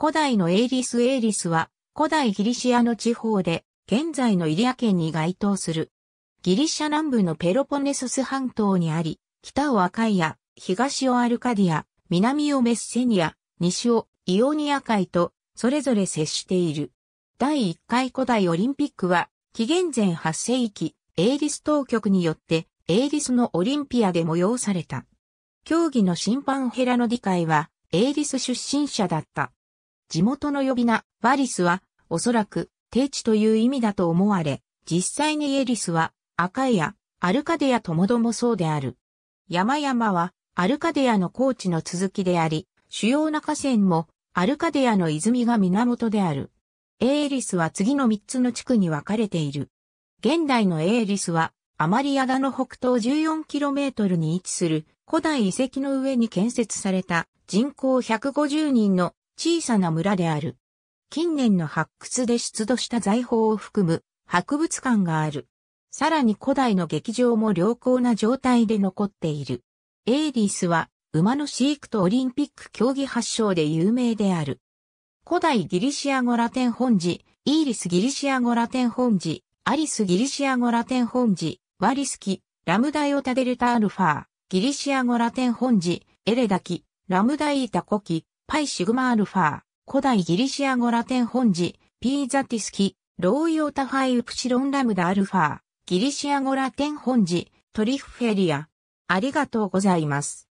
古代のエイリス・エイリスは、古代ギリシアの地方で、現在のイリア県に該当する。ギリシャ南部のペロポネソス半島にあり、北をアカイア、東をアルカディア、南をメッセニア、西をイオニア海と、それぞれ接している。第1回古代オリンピックは、紀元前8世紀、エイリス当局によって、エイリスのオリンピアで催された。競技の審判ヘラの理解は、エイリス出身者だった。地元の呼び名、バリスは、おそらく、定地という意味だと思われ、実際にエリスは、アカエア、アルカデアともどもそうである。山々は、アルカデアの高地の続きであり、主要な河川も、アルカデアの泉が源である。エーリスは次の3つの地区に分かれている。現代のエーリスは、アマリアダの北東 14km に位置する古代遺跡の上に建設された人口150人の小さな村である。近年の発掘で出土した財宝を含む博物館がある。さらに古代の劇場も良好な状態で残っている。エイリスは馬の飼育とオリンピック競技発祥で有名である。古代ギリシア語ラテン本寺、イーリスギリシア語ラテン本寺、アリスギリシア語ラテン本寺、ワリスキ、ラムダイオタデルタアルファ、ー、ギリシア語ラテン本寺、エレダキ、ラムダイータコキ、パイシグマアルファ、古代ギリシア語ラテン本字、ピーザティスキ、ローイオタファイウプシロンラムダアルファ、ギリシア語ラテン本字、トリフフェリア。ありがとうございます。